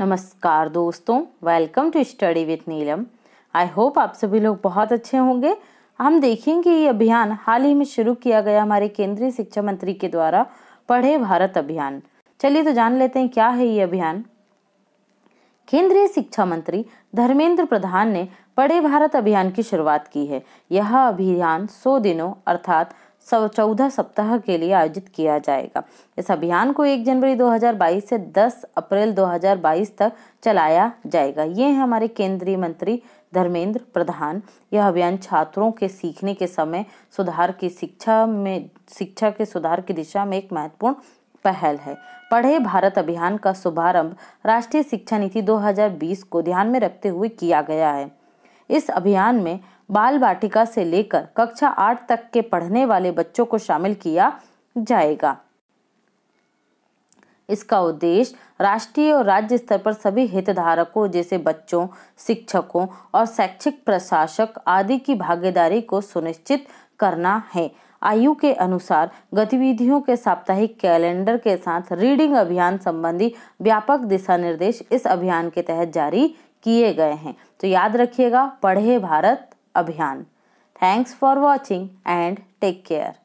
नमस्कार दोस्तों welcome to study with Neelam I hope आप सभी लोग बहुत अच्छे होंगे हम देखेंगे ये अभियान हाल ही में शुरू किया गया हमारे केंद्रीय शिक्षा मंत्री के द्वारा पढ़े भारत अभियान चलिए तो जान लेते हैं क्या है ये अभियान केंद्रीय शिक्षा मंत्री धर्मेंद्र प्रधान ने पढ़े भारत अभियान की शुरुआत की है यह अभियान 100 दिनों अर्थात चौदह सप्ताह के लिए आयोजित किया जाएगा इस अभियान को 1 जनवरी 2022 से 10 अप्रैल 2022 तक चलाया जाएगा ये है हमारे केंद्रीय मंत्री धर्मेंद्र प्रधान यह अभियान छात्रों के सीखने के समय सुधार की शिक्षा में शिक्षा के सुधार की दिशा में एक महत्वपूर्ण पहल है पढ़े भारत अभियान का शुभारंभ राष्ट्रीय शिक्षा नीति 2020 को ध्यान में रखते हुए किया गया है इस अभियान में बाल वाटिका से लेकर कक्षा आठ तक के पढ़ने वाले बच्चों को शामिल किया जाएगा इसका उद्देश्य राष्ट्रीय और राज्य स्तर पर सभी हितधारकों जैसे बच्चों शिक्षकों और शैक्षिक प्रशासक आदि की भागीदारी को सुनिश्चित करना है आयु के अनुसार गतिविधियों के साप्ताहिक कैलेंडर के साथ रीडिंग अभियान संबंधी व्यापक दिशा निर्देश इस अभियान के तहत जारी किए गए हैं तो याद रखिएगा पढ़े भारत अभियान thanks for watching and take care